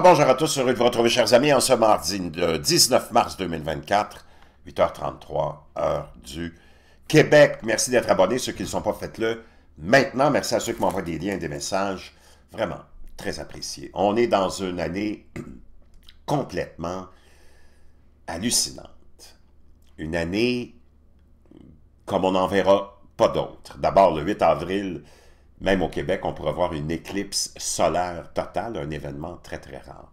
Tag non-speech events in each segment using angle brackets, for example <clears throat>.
bonjour à tous, heureux de vous retrouver, chers amis, en ce mardi 19 euh, mars 2024, 8h33, heure du Québec. Merci d'être abonnés, ceux qui ne sont pas, faites-le maintenant. Merci à ceux qui m'envoient des liens, des messages, vraiment très apprécié. On est dans une année <clears throat> complètement hallucinante. Une année comme on n'en verra pas d'autre. D'abord, le 8 avril, même au Québec, on pourrait voir une éclipse solaire totale, un événement très, très rare.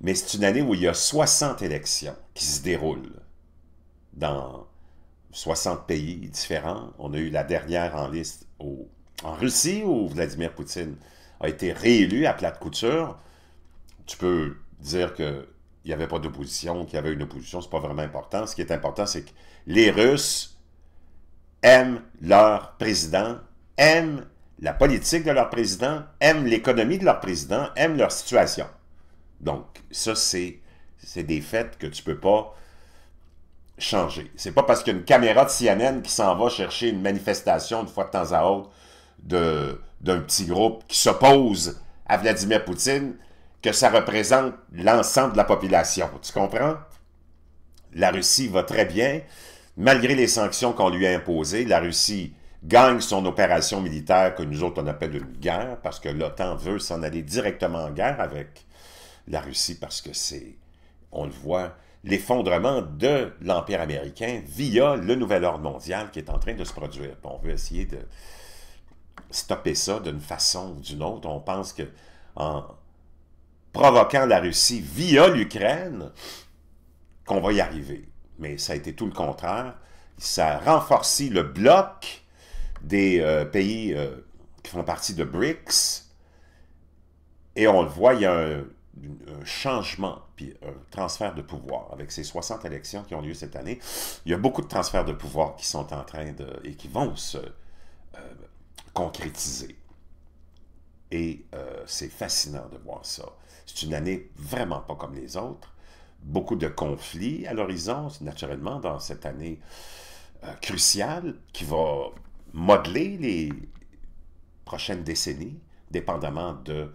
Mais c'est une année où il y a 60 élections qui se déroulent dans 60 pays différents. On a eu la dernière en liste en Russie où Vladimir Poutine a été réélu à plate couture. Tu peux dire qu'il n'y avait pas d'opposition, qu'il y avait une opposition, c'est pas vraiment important. Ce qui est important, c'est que les Russes aiment leur président aiment la politique de leur président, aiment l'économie de leur président, aiment leur situation. Donc, ça, c'est des faits que tu ne peux pas changer. C'est pas parce qu'une caméra de CNN qui s'en va chercher une manifestation une fois de temps à autre d'un petit groupe qui s'oppose à Vladimir Poutine que ça représente l'ensemble de la population. Tu comprends? La Russie va très bien. Malgré les sanctions qu'on lui a imposées, la Russie gagne son opération militaire que nous autres on appelle une guerre, parce que l'OTAN veut s'en aller directement en guerre avec la Russie, parce que c'est, on le voit, l'effondrement de l'Empire américain via le nouvel ordre mondial qui est en train de se produire. On veut essayer de stopper ça d'une façon ou d'une autre. On pense que en provoquant la Russie via l'Ukraine, qu'on va y arriver. Mais ça a été tout le contraire. Ça a renforcé le bloc des euh, pays euh, qui font partie de BRICS. Et on le voit, il y a un, changement, puis un transfert de pouvoir. Avec ces 60 élections qui ont lieu cette année, il y a beaucoup de transferts de pouvoir qui sont en train de... et qui vont se euh, concrétiser. Et c'est fascinant de voir ça. C'est une année vraiment pas comme les autres. Beaucoup de conflits à l'horizon, naturellement, dans cette année cruciale qui va modeler les prochaines décennies, dépendamment de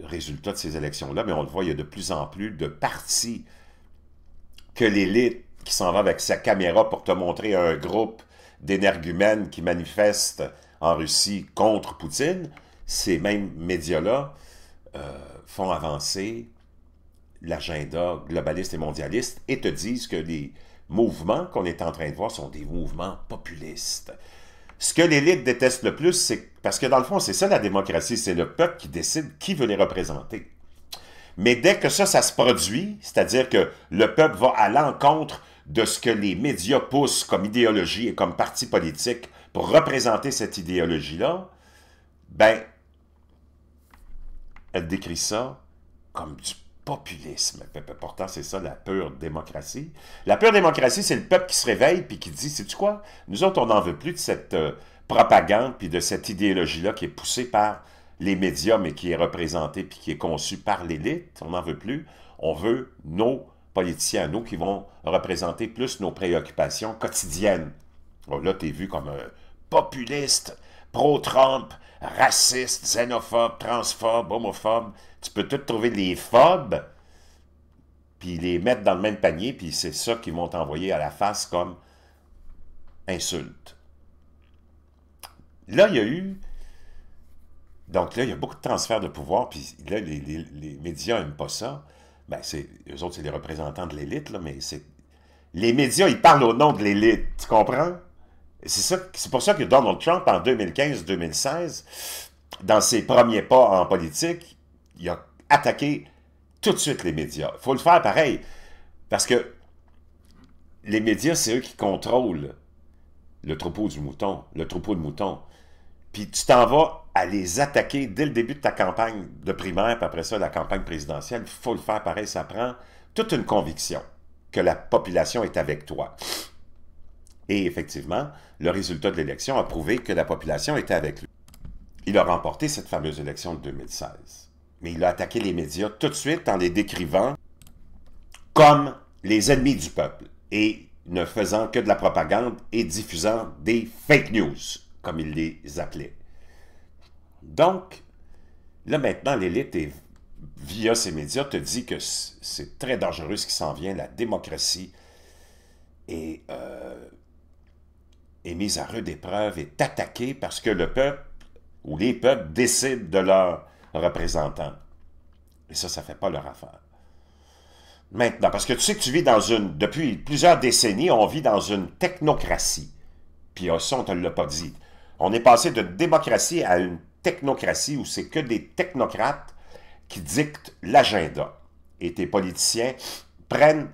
résultats de ces élections-là, mais on le voit, il y a de plus en plus de partis que l'élite qui s'en va avec sa caméra pour te montrer un groupe d'énergumènes qui manifestent en Russie contre Poutine, ces mêmes médias-là euh, font avancer l'agenda globaliste et mondialiste et te disent que les mouvements qu'on est en train de voir sont des mouvements populistes. Ce que l'élite déteste le plus, c'est parce que dans le fond, c'est ça la démocratie, c'est le peuple qui décide qui veut les représenter. Mais dès que ça, ça se produit, c'est-à-dire que le peuple va à l'encontre de ce que les médias poussent comme idéologie et comme parti politique pour représenter cette idéologie-là, ben, elle décrit ça comme du populisme. Pourtant, c'est ça la pure démocratie. La pure démocratie, c'est le peuple qui se réveille puis qui dit, c'est tu quoi? Nous autres, on n'en veut plus de cette euh, propagande puis de cette idéologie-là qui est poussée par les médias, mais qui est représentée puis qui est conçue par l'élite. On n'en veut plus. On veut nos politiciens, nous, qui vont représenter plus nos préoccupations quotidiennes. Oh, là, là, es vu comme un euh, populiste, pro-Trump, raciste, xénophobe, transphobe, homophobe tu peux tout trouver les phobes, puis les mettre dans le même panier, puis c'est ça qu'ils vont t'envoyer à la face comme insulte. Là, il y a eu... Donc là, il y a beaucoup de transferts de pouvoir, puis là, les, médias n'aiment pas ça. Ben, c'est, eux autres, c'est les représentants de l'élite, là, mais c'est... Les médias, ils parlent au nom de l'élite, tu comprends? C'est, ça, c'est pour ça que Donald Trump, en 2015-2016, dans ses premiers pas en politique, il a attaqué tout de suite les médias. Il faut le faire pareil. Parce que les médias, c'est eux qui contrôlent le troupeau du mouton, le troupeau de moutons. Puis tu t'en vas à les attaquer dès le début de ta campagne de primaire, puis après ça, la campagne présidentielle. Il faut le faire pareil. Ça prend toute une conviction que la population est avec toi. Et effectivement, le résultat de l'élection a prouvé que la population était avec lui. Il a remporté cette fameuse élection de 2016 mais il a attaqué les médias tout de suite en les décrivant comme les ennemis du peuple et ne faisant que de la propagande et diffusant des fake news, comme il les appelait. Donc, là maintenant, l'élite, via ces médias, te dit que c'est très dangereux ce qui s'en vient, la démocratie est, euh, est mise à rude épreuve, est attaquée parce que le peuple ou les peuples décident de leur représentants. Et ça, ça ne fait pas leur affaire. Maintenant, parce que tu sais que tu vis dans une... Depuis plusieurs décennies, on vit dans une technocratie. Puis ah, ça, on ne te l'a pas dit. On est passé de démocratie à une technocratie où c'est que des technocrates qui dictent l'agenda. Et tes politiciens prennent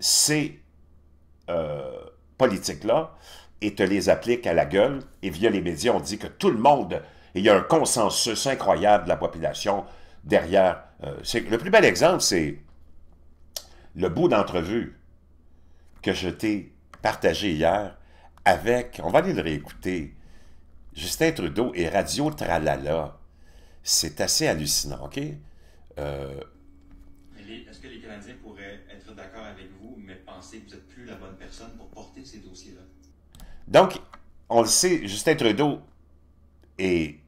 ces euh, politiques-là et te les appliquent à la gueule. Et via les médias, on dit que tout le monde et il y a un consensus incroyable de la population derrière. Euh, le plus bel exemple, c'est le bout d'entrevue que je t'ai partagé hier avec, on va aller le réécouter, Justin Trudeau et Radio Tralala. C'est assez hallucinant, OK? Euh, est-ce que les Canadiens pourraient être d'accord avec vous, mais penser que vous n'êtes plus la bonne personne pour porter ces dossiers-là? Donc, on le sait, Justin Trudeau et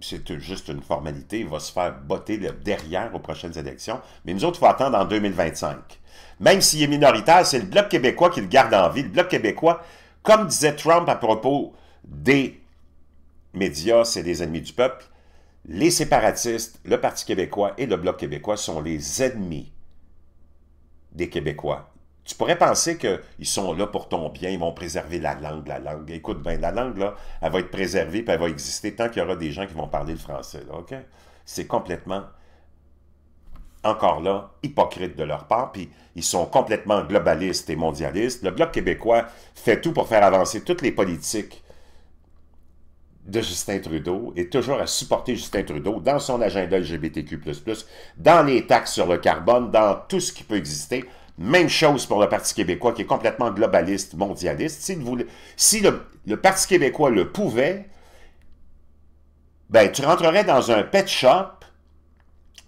c'est juste une formalité, il va se faire botter derrière aux prochaines élections. Mais nous autres, il faut attendre en 2025. Même s'il est minoritaire, c'est le Bloc québécois qui le garde en vie. Le Bloc québécois, comme disait Trump à propos des médias, c'est des ennemis du peuple, les séparatistes, le Parti québécois et le Bloc québécois sont les ennemis des Québécois tu pourrais penser qu'ils sont là pour ton bien, ils vont préserver la langue, la langue. Écoute, bien, la langue, elle va être préservée, puis elle va exister tant qu'il y aura des gens qui vont parler le français. C'est complètement, encore là, hypocrite de leur part, puis ils sont complètement globalistes et mondialistes. Le Bloc québécois fait tout pour faire avancer toutes les politiques de Justin Trudeau et toujours à supporter Justin Trudeau dans son agenda LGBTQ++, dans les taxes sur le carbone, dans tout ce qui peut exister, même chose pour le Parti québécois qui est complètement globaliste, mondialiste. Si, le, si le, Parti québécois le pouvait, ben, tu rentrerais dans un pet shop,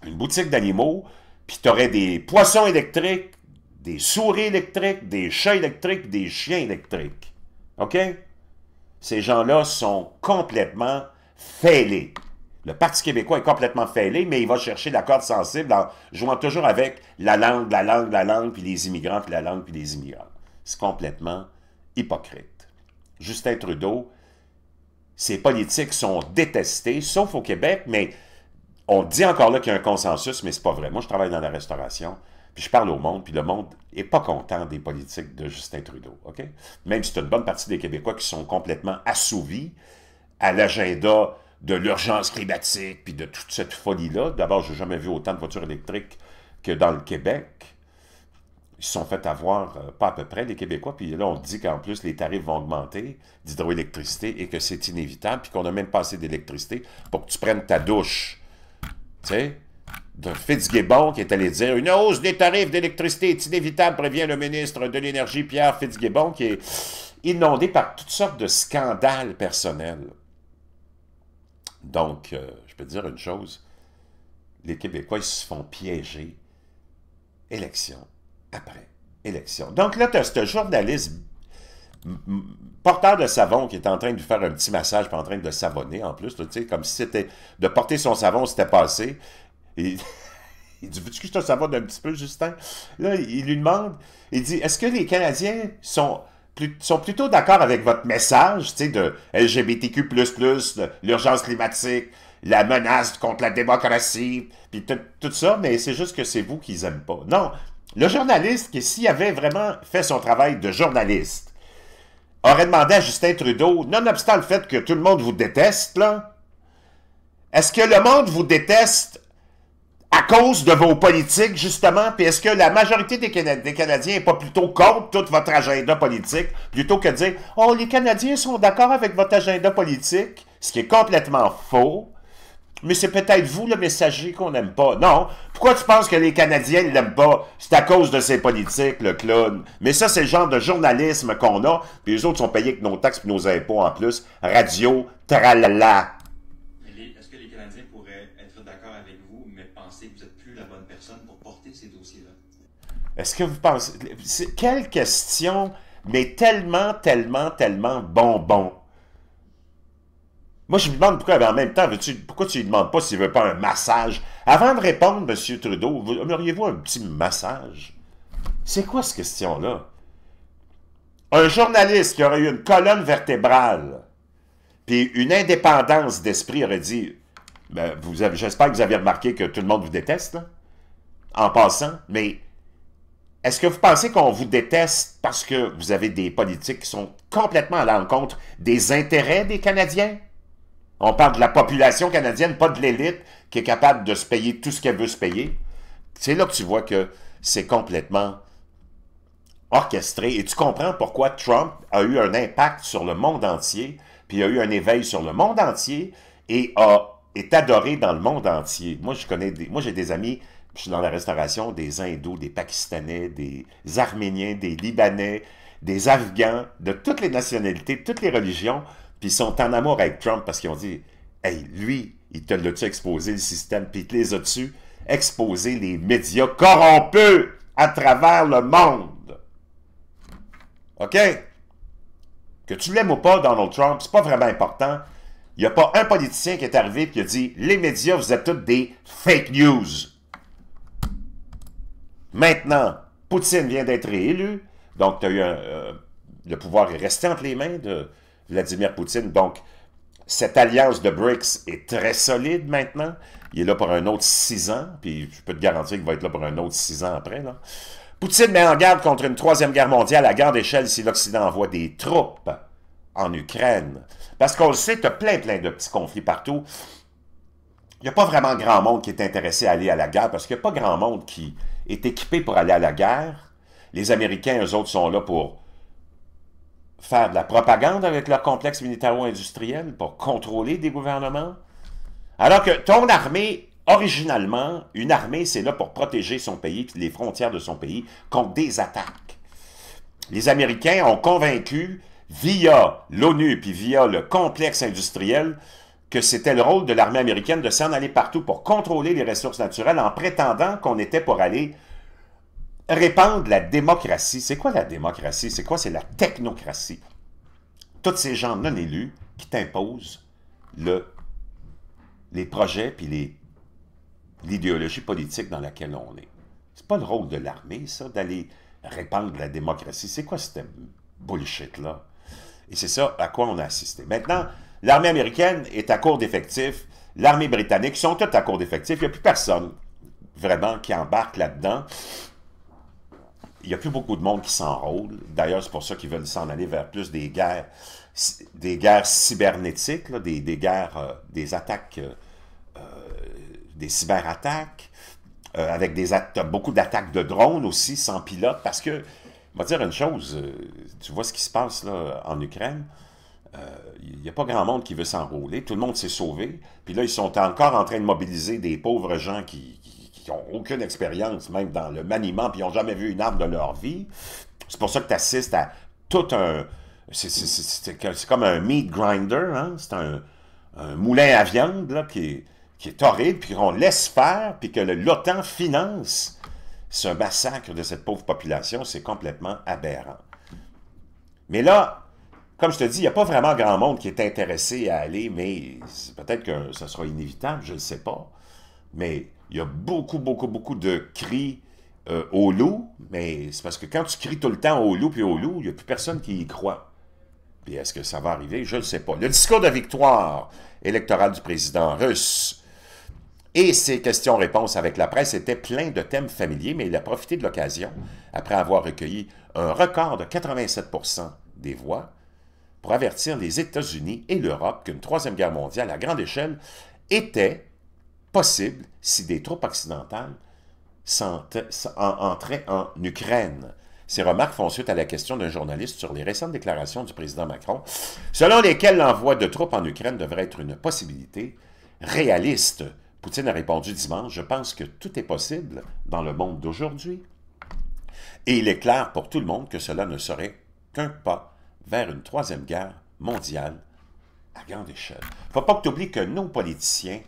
une boutique d'animaux, puis tu aurais des poissons électriques, des souris électriques, des chats électriques, des chiens électriques. OK? Ces gens-là sont complètement fêlés. Le Parti québécois est complètement fêlé, mais il va chercher la corde sensible en jouant toujours avec la langue, la langue, la langue, puis les immigrants, puis la langue, puis les immigrants. C'est complètement hypocrite. Justin Trudeau, ses politiques sont détestées, sauf au Québec, mais on dit encore là qu'il y a un consensus, mais c'est pas vrai. Moi, je travaille dans la restauration, puis je parle au monde, puis le monde n'est pas content des politiques de Justin Trudeau, OK? Même si c'est une bonne partie des Québécois qui sont complètement assouvis à l'agenda de l'urgence climatique, puis de toute cette folie-là. D'abord, je n'ai jamais vu autant de voitures électriques que dans le Québec. Ils se sont fait avoir, euh, pas à peu près, les Québécois. Puis là, on dit qu'en plus, les tarifs vont augmenter d'hydroélectricité et que c'est inévitable, puis qu'on a même pas assez d'électricité pour que tu prennes ta douche. Tu sais? de Fitzgibbon qui est allé dire une hausse des tarifs d'électricité est inévitable, prévient le ministre de l'Énergie Pierre Fitzgibbon, qui est inondé par toutes sortes de scandales personnels. Donc, euh, je peux te dire une chose, les Québécois, se font piéger élection après élection. Donc là, tu as ce journaliste porteur de savon qui est en train de lui faire un petit massage, pas en train de savonner en plus, tu sais, comme si c'était de porter son savon, c'était passé. Et, <laughs> il dit, veux-tu que je te savonne un petit peu, Justin? Là, il lui demande, il dit, est-ce que les Canadiens sont sont plutôt d'accord avec votre message, tu sais, de LGBTQ++, l'urgence climatique, la menace contre la démocratie, puis tout ça, mais c'est juste que c'est vous qu'ils aiment pas. Non, le journaliste qui, s'il avait vraiment fait son travail de journaliste, aurait demandé à Justin Trudeau, nonobstant le fait que tout le monde vous déteste, là, est-ce que le monde vous déteste à cause de vos politiques, justement? Puis est-ce que la majorité des, Canadiens n'est pas plutôt contre tout votre agenda politique, plutôt que de dire « Oh, les Canadiens sont d'accord avec votre agenda politique », ce qui est complètement faux, mais c'est peut-être vous le messager qu'on n'aime pas. Non. Pourquoi tu penses que les Canadiens ne l'aiment pas? C'est à cause de ces politiques, le clown. Mais ça, c'est le genre de journalisme qu'on a. Puis les autres sont payés avec nos taxes et nos impôts en plus. Radio, tralala pourrait être d'accord avec vous, mais pensez que vous n'êtes plus la bonne personne pour porter ces dossiers-là. Est-ce que vous pensez... Quelle question, mais tellement, tellement, tellement bonbon. Moi, je me demande pourquoi, mais en même temps, -tu, pourquoi tu ne lui demandes pas s'il veut pas un massage? Avant de répondre, M. Trudeau, vous, vous un petit massage? C'est quoi cette question-là? Un journaliste qui aurait eu une colonne vertébrale, puis une indépendance d'esprit aurait dit ben, j'espère que vous avez remarqué que tout le monde vous déteste, en passant, mais est-ce que vous pensez qu'on vous déteste parce que vous avez des politiques qui sont complètement à l'encontre des intérêts des Canadiens? On parle de la population canadienne, pas de l'élite qui est capable de se payer tout ce qu'elle veut se payer. C'est là que tu vois que c'est complètement orchestré et tu comprends pourquoi Trump a eu un impact sur le monde entier, puis a eu un éveil sur le monde entier et a est adoré dans le monde entier. Moi, je connais des, moi j'ai des amis, je suis dans la restauration, des Hindous, des Pakistanais, des Arméniens, des Libanais, des Afghans, de toutes les nationalités, toutes les religions, puis ils sont en amour avec Trump parce qu'ils ont dit Hey, lui, il te l'a-tu exposé le système, puis il te les a-tu exposé les médias corrompus à travers le monde. OK? Que tu l'aimes ou pas, Donald Trump, c'est pas vraiment important. Il n'y a pas un politicien qui est arrivé et qui a dit « Les médias, vous êtes tous des fake news. » Maintenant, Poutine vient d'être réélu, donc as eu euh, le pouvoir est resté entre les mains de Vladimir Poutine, donc cette alliance de BRICS est très solide maintenant. Il est là pour un autre six ans, puis je peux te garantir qu'il va être là pour un autre six ans après. Là. Poutine met en garde contre une troisième guerre mondiale à grande échelle si l'Occident envoie des troupes en Ukraine. Parce qu'on le sait, tu as plein, plein de petits conflits partout. Il n'y a pas vraiment grand monde qui est intéressé à aller à la guerre parce qu'il n'y a pas grand monde qui est équipé pour aller à la guerre. Les Américains, eux autres, sont là pour faire de la propagande avec leur complexe militaro-industriel, pour contrôler des gouvernements. Alors que ton armée, originalement, une armée, c'est là pour protéger son pays, les frontières de son pays, contre des attaques. Les Américains ont convaincu via l'ONU puis via le complexe industriel que c'était le rôle de l'armée américaine de s'en aller partout pour contrôler les ressources naturelles en prétendant qu'on était pour aller répandre la démocratie. C'est quoi la démocratie? C'est quoi? C'est la technocratie. Tous ces gens non élus qui t'imposent le, les projets puis l'idéologie politique dans laquelle on est. C'est pas le rôle de l'armée, ça, d'aller répandre la démocratie. C'est quoi cette bullshit-là? Et c'est ça à quoi on a assisté. Maintenant, l'armée américaine est à court d'effectifs, l'armée britannique sont toutes à court d'effectifs, il n'y a plus personne vraiment qui embarque là-dedans. Il n'y a plus beaucoup de monde qui s'enrôle. D'ailleurs, c'est pour ça qu'ils veulent s'en aller vers plus des guerres, des guerres cybernétiques, des, guerres, euh, des attaques, euh, euh, des cyberattaques, avec des beaucoup d'attaques de drones aussi, sans pilote, parce que on dire une chose, euh, tu vois ce qui se passe là, en Ukraine, il euh, n'y a pas grand monde qui veut s'enrôler, tout le monde s'est sauvé, puis là, ils sont encore en train de mobiliser des pauvres gens qui, n'ont aucune expérience, même dans le maniement, puis ils n'ont jamais vu une arme de leur vie. C'est pour ça que tu assistes à tout un... C'est comme un meat grinder, hein. c'est un, moulin à viande là, qui, est, qui est horrible, puis qu'on laisse faire, puis que l'OTAN finance ce massacre de cette pauvre population, c'est complètement aberrant. Mais là, comme je te dis, il n'y a pas vraiment grand monde qui est intéressé à aller, mais peut-être que ça sera inévitable, je ne sais pas. Mais il y a beaucoup, beaucoup, beaucoup de cris euh, au loup, mais c'est parce que quand tu cries tout le temps au loup et au loup, il n'y a plus personne qui y croit. Puis est-ce que ça va arriver? Je ne sais pas. Le discours de victoire électorale du président russe et ses questions-réponses avec la presse étaient pleins de thèmes familiers, mais il a profité de l'occasion, après avoir recueilli un record de 87 des voix, pour avertir les États-Unis et l'Europe qu'une troisième guerre mondiale à grande échelle était possible si des troupes occidentales entraient en Ukraine. Ces remarques font suite à la question d'un journaliste sur les récentes déclarations du président Macron, selon lesquelles l'envoi de troupes en Ukraine devrait être une possibilité réaliste Poutine a répondu dimanche, je pense que tout est possible dans le monde d'aujourd'hui. Et il est clair pour tout le monde que cela ne serait qu'un pas vers une troisième guerre mondiale à grande échelle. Il ne faut pas que tu oublies que nos politiciens,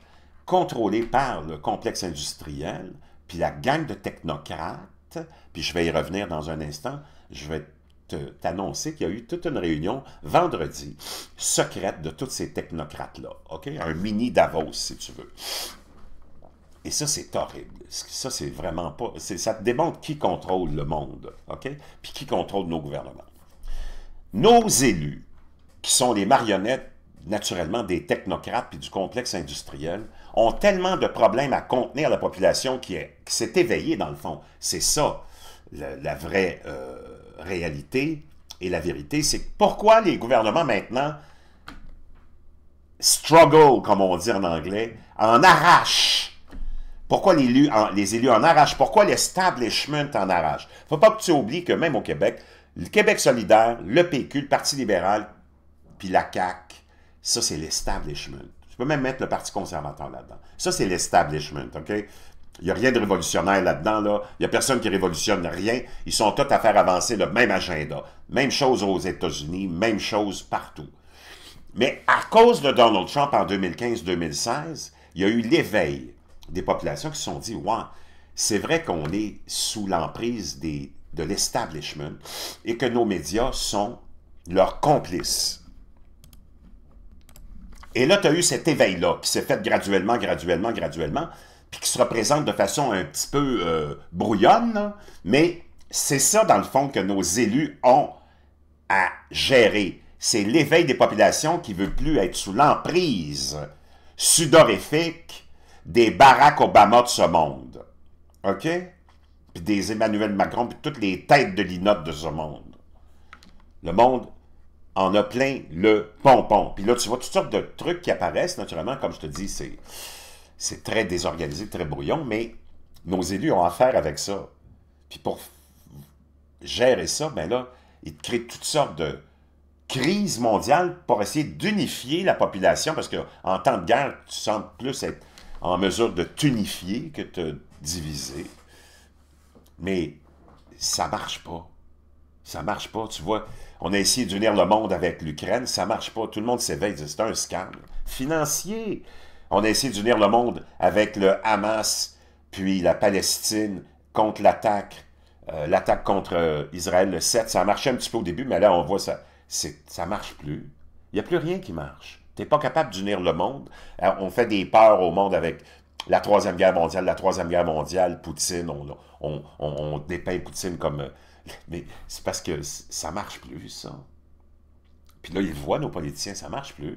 contrôlés par le complexe industriel, puis la gang de technocrates, puis je vais y revenir dans un instant, je vais t'annoncer qu'il y a eu toute une réunion vendredi secrète de tous ces technocrates-là. OK? Un mini Davos, si tu veux. Et ça, c'est horrible. Ça, c'est vraiment pas... Ça te démontre qui contrôle le monde, OK? Puis qui contrôle nos gouvernements. Nos élus, qui sont les marionnettes, naturellement, des technocrates puis du complexe industriel, ont tellement de problèmes à contenir la population qui s'est éveillée, dans le fond. C'est ça, la vraie... Euh, réalité et la vérité, c'est pourquoi les gouvernements maintenant struggle, comme on dit en anglais, en arrache. Pourquoi les élus, en, les élus en Pourquoi l'establishment en arrache? faut pas que tu oublies que même au Québec, le Québec solidaire, le PQ, le Parti libéral, puis la CAQ, ça, c'est l'establishment. Je peux même mettre le Parti conservateur là-dedans. Ça, c'est l'establishment, OK? Il n'y a rien de révolutionnaire là-dedans. Là. Il n'y a personne qui révolutionne rien. Ils sont tous à faire avancer le même agenda. Même chose aux États-Unis, même chose partout. Mais à cause de Donald Trump en 2015-2016, il y a eu l'éveil des populations qui se sont dit ouais, c'est vrai qu'on est sous l'emprise de l'establishment et que nos médias sont leurs complices. Et là, tu as eu cet éveil-là qui s'est fait graduellement, graduellement, graduellement puis qui se représente de façon un petit peu euh, brouillonne, mais c'est ça, dans le fond, que nos élus ont à gérer. C'est l'éveil des populations qui ne veut plus être sous l'emprise sudorifique des Barack Obama de ce monde. OK? Puis des Emmanuel Macron, puis toutes les têtes de l'inote de ce monde. Le monde en a plein le pompon. Puis là, tu vois toutes sortes de trucs qui apparaissent, naturellement, comme je te dis, c'est c'est très désorganisé, très brouillon, mais nos élus ont affaire avec ça. Puis pour gérer ça, ben là, ils créent toutes sortes de crises mondiales pour essayer d'unifier la population, parce qu'en temps de guerre, tu sens plus être en mesure de t'unifier que de te diviser. Mais ça marche pas. Ça marche pas, tu vois. On a essayé d'unir le monde avec l'Ukraine, ça marche pas. Tout le monde s'éveille, c'est un scandale financier. On a essayé d'unir le monde avec le Hamas, puis la Palestine, contre l'attaque, euh, l'attaque contre euh, Israël le 7. Ça marchait un petit peu au début, mais là, on voit ça. Ça marche plus. Il n'y a plus rien qui marche. Tu n'es pas capable d'unir le monde. Euh, on fait des peurs au monde avec la Troisième Guerre mondiale, la Troisième Guerre mondiale, Poutine, on, on, on, dépeint Poutine comme... <laughs> Mais c'est parce que ça marche plus, ça. Puis là, ils voient, nos politiciens, ça marche plus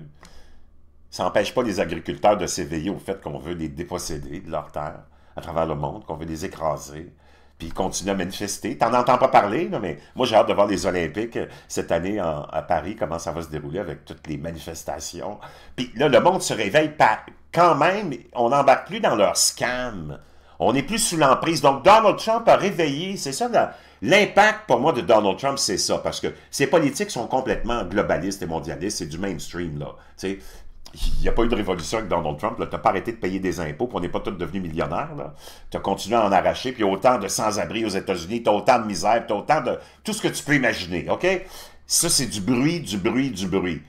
ça n'empêche pas les agriculteurs de s'éveiller au fait qu'on veut les déposséder de leur terre à travers le monde, qu'on veut les écraser, puis ils continuent à manifester. T'en entends pas parler, mais moi j'ai hâte de voir les Olympiques euh, cette année à Paris, comment ça va se dérouler avec toutes les manifestations. Puis là, le monde se réveille pas quand même, on n'embarque plus dans leur scam. On n'est plus sous l'emprise. Donc, Donald Trump a réveillé, c'est ça, l'impact pour moi de Donald Trump, c'est ça, parce que ses politiques sont complètement globalistes et mondialistes, c'est du mainstream, là. sais il n'y a pas eu de révolution avec Donald Trump. Tu n'as pas arrêté de payer des impôts, pour on n'est pas tous devenus millionnaires. Tu as continué à en arracher, puis autant de sans-abri aux États-Unis, tu autant de misère, autant de. Tout ce que tu peux imaginer, OK? Ça, c'est du bruit, du bruit, du bruit.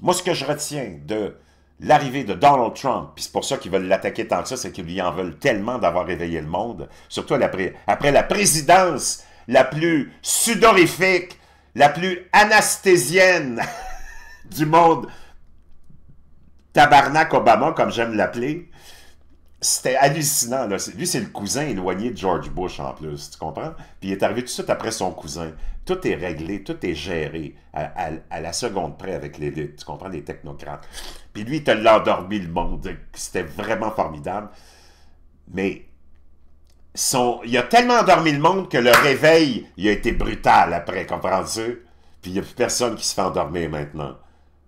Moi, ce que je retiens de l'arrivée de Donald Trump, puis c'est pour ça qu'ils veulent l'attaquer tant que ça, c'est qu'ils lui en veulent tellement d'avoir réveillé le monde, surtout après, après la présidence la plus sudorifique, la plus anesthésienne <laughs> du monde tabarnak Obama, comme j'aime l'appeler, c'était hallucinant. Lui, c'est le cousin éloigné de George Bush en plus, tu comprends? Puis il est arrivé tout de suite après son cousin. Tout est réglé, tout est géré à, la seconde près avec l'élite, tu comprends, les technocrates. Puis lui, il te endormi le monde. C'était vraiment formidable. Mais son, il a tellement endormi le monde que le réveil, il a été brutal après, comprends-tu? Puis il n'y a plus personne qui se fait endormir maintenant.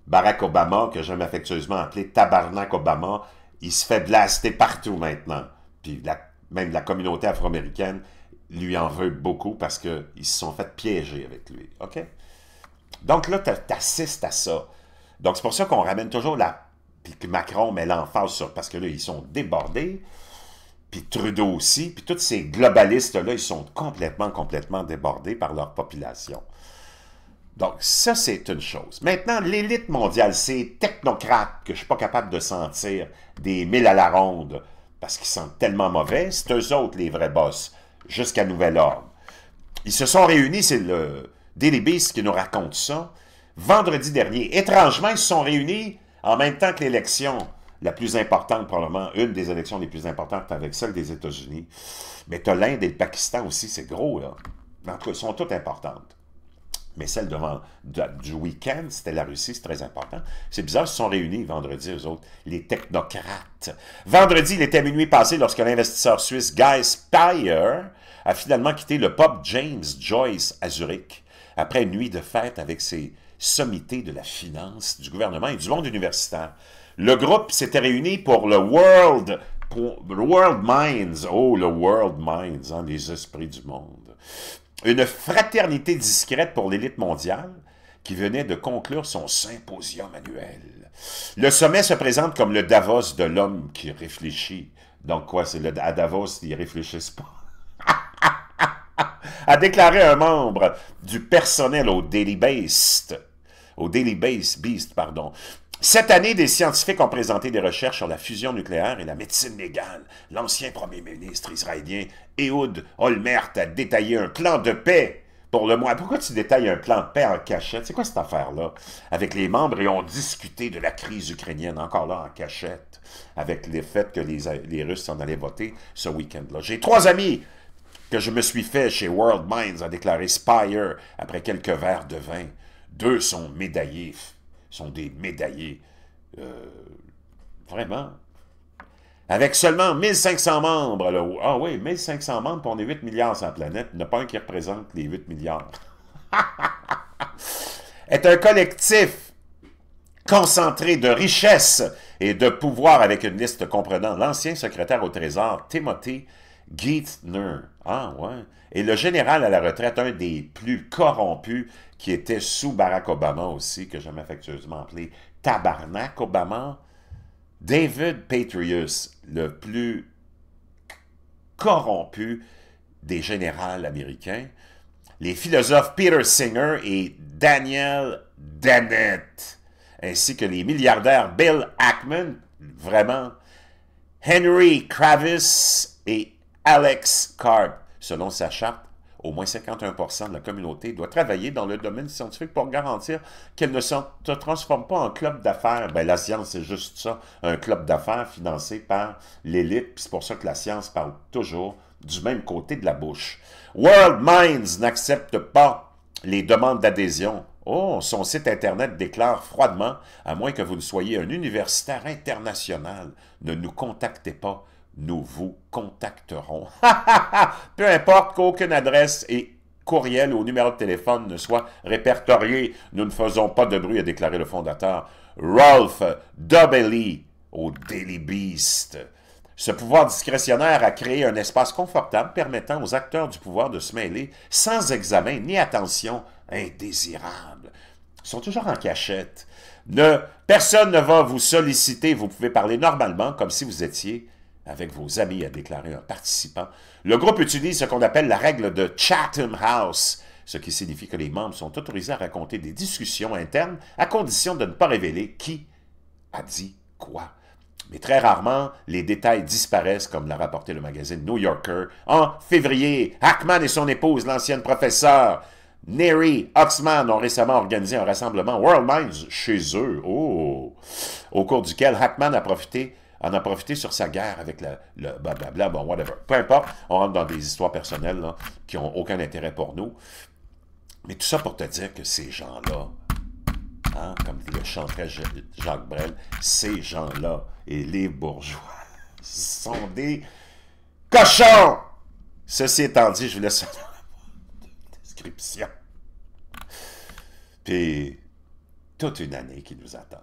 Barack Obama, que j'aime affectueusement appeler Tabarnak Obama, il se fait blaster partout maintenant. Puis même la communauté afro-américaine lui en veut beaucoup parce qu'ils se sont fait piéger avec lui. OK? Donc là, tu assistes à ça. Donc c'est pour ça qu'on ramène toujours la... Puis que Macron met l'emphase sur... Parce que là, ils sont débordés. Puis Trudeau aussi. Puis tous ces globalistes-là, ils sont complètement, complètement débordés par leur population. Donc, ça, c'est une chose. Maintenant, l'élite mondiale, ces technocrates que je ne suis pas capable de sentir des mille à la ronde parce qu'ils sont tellement mauvais, c'est eux autres les vrais boss, jusqu'à nouvel ordre. Ils se sont réunis, c'est le Daily qui nous raconte ça, vendredi dernier. Étrangement, ils se sont réunis en même temps que l'élection la plus importante, probablement une des élections les plus importantes avec celle des États-Unis. Mais tu as l'Inde et le Pakistan aussi, c'est gros, là. En tout cas, sont toutes importantes. Mais celle du week-end, c'était la Russie, c'est très important. C'est bizarre, ils se sont réunis vendredi, eux autres, les technocrates. Vendredi, il était minuit passé lorsque l'investisseur suisse Guy Speyer a finalement quitté le pub James Joyce à Zurich après une nuit de fête avec ses sommités de la finance, du gouvernement et du monde universitaire. Le groupe s'était réuni pour le World, pour World Minds. Oh, le World Minds, hein, les esprits du monde une fraternité discrète pour l'élite mondiale qui venait de conclure son symposium annuel. Le sommet se présente comme le Davos de l'homme qui réfléchit. Donc quoi, c'est le, Davos, ils réfléchissent pas. <laughs> a déclaré un membre du personnel au Daily Beast, au Daily Beast Beast, pardon, cette année, des scientifiques ont présenté des recherches sur la fusion nucléaire et la médecine légale. L'ancien premier ministre israélien Ehud Olmert a détaillé un plan de paix pour le mois. Pourquoi tu détailles un plan de paix en cachette? C'est quoi cette affaire-là? Avec les membres, et ont discuté de la crise ukrainienne, encore là en cachette, avec le fait que les, Russes en allaient voter ce week-end-là. J'ai trois amis que je me suis fait chez World Minds, a déclaré Spire après quelques verres de vin. Deux sont médaillés sont des médaillés. Euh, vraiment. Avec seulement 1500 membres, là, ah oui, 1500 membres, pour les 8 milliards sur la planète, il n'y en a pas un qui représente les 8 milliards. <laughs> est un collectif concentré de richesses et de pouvoir avec une liste comprenant l'ancien secrétaire au Trésor, Timothy Geithner. Ah ouais. Et le général à la retraite, un des plus corrompus qui était sous Barack Obama aussi, que j'aime affectueusement appelé Tabarnak Obama, David Patrius, le plus corrompu des généraux américains, les philosophes Peter Singer et Daniel Dennett, ainsi que les milliardaires Bill Ackman, vraiment, Henry Kravis et Alex Carp, selon sa charte au moins 51 de la communauté doit travailler dans le domaine scientifique pour garantir qu'elle ne se transforme pas en club d'affaires. Ben, la science, c'est juste ça, un club d'affaires financé par l'élite. C'est pour ça que la science parle toujours du même côté de la bouche. World Minds n'accepte pas les demandes d'adhésion. Oh, son site Internet déclare froidement, à moins que vous ne soyez un universitaire international, ne nous contactez pas nous vous contacterons. <laughs> Peu importe qu'aucune adresse et courriel ou numéro de téléphone ne soit répertorié. Nous ne faisons pas de bruit, a déclaré le fondateur Rolf Dobelli au Daily Beast. Ce pouvoir discrétionnaire a créé un espace confortable permettant aux acteurs du pouvoir de se mêler sans examen ni attention indésirable. Ils sont toujours en cachette. Ne, personne ne va vous solliciter, vous pouvez parler normalement comme si vous étiez avec vos amis, a déclaré un participant. Le groupe utilise ce qu'on appelle la règle de Chatham House, ce qui signifie que les membres sont autorisés à raconter des discussions internes à condition de ne pas révéler qui a dit quoi. Mais très rarement, les détails disparaissent, comme l'a rapporté le magazine New Yorker. En février, Hackman et son épouse, l'ancienne professeure Neri Oxman, ont récemment organisé un rassemblement World Minds chez eux, oh, au cours duquel Hackman a profité en a profité sur sa guerre avec le, blablabla, bon, whatever. Peu importe, on rentre dans des histoires personnelles qui n'ont aucun intérêt pour nous. Mais tout ça pour te dire que ces gens-là, hein, comme le chanterait Jacques Brel, ces gens-là et les bourgeois <laughs> sont des cochons! Ceci étant dit, je vous laisse la description. Puis, toute une année qui nous attend.